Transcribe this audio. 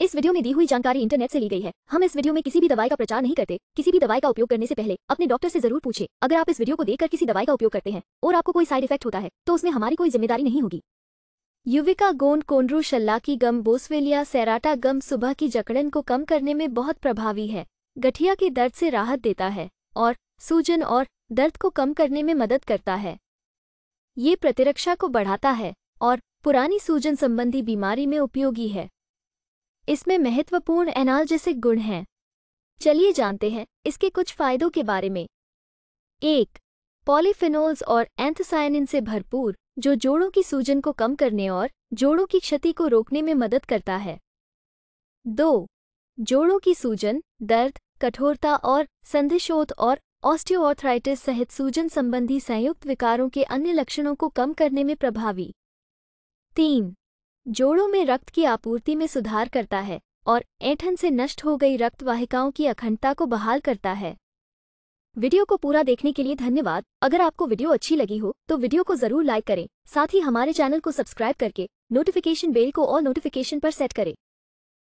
इस वीडियो में दी हुई जानकारी इंटरनेट से ली गई है हम इस वीडियो में किसी भी दवाई का प्रचार नहीं करते किसी भी दवाई का उपयोग करने से पहले अपने डॉक्टर से जरूर पूछे अगर आप इस वीडियो को देखकर किसी दवाई का उपयोग करते हैं और आपको कोई साइड इफेक्ट होता है तो उसमें हमारी कोई जिम्मेदारी नहीं होगी युविका गोंद कोंड्रू शल्ला की गम बोसवेलिया सैराटा गम सुबह की जकड़न को कम करने में बहुत प्रभावी है गठिया के दर्द से राहत देता है और सूजन और दर्द को कम करने में मदद करता है ये प्रतिरक्षा को बढ़ाता है और पुरानी सूजन संबंधी बीमारी में उपयोगी है इसमें महत्वपूर्ण एनाल्जेसिक गुण हैं चलिए जानते हैं इसके कुछ फायदों के बारे में एक पॉलीफिनोल्स और एंथसाइनिन से भरपूर जो जोड़ों की सूजन को कम करने और जोड़ों की क्षति को रोकने में मदद करता है दो जोड़ों की सूजन दर्द कठोरता और संधिशोथ और ऑस्टियोआर्थराइटिस सहित सूजन संबंधी संयुक्त विकारों के अन्य लक्षणों को कम करने में प्रभावी तीन जोड़ों में रक्त की आपूर्ति में सुधार करता है और ऐठन से नष्ट हो गई रक्तवाहिकाओं की अखंडता को बहाल करता है वीडियो को पूरा देखने के लिए धन्यवाद अगर आपको वीडियो अच्छी लगी हो तो वीडियो को जरूर लाइक करें साथ ही हमारे चैनल को सब्सक्राइब करके नोटिफिकेशन बेल को और नोटिफिकेशन पर सेट करें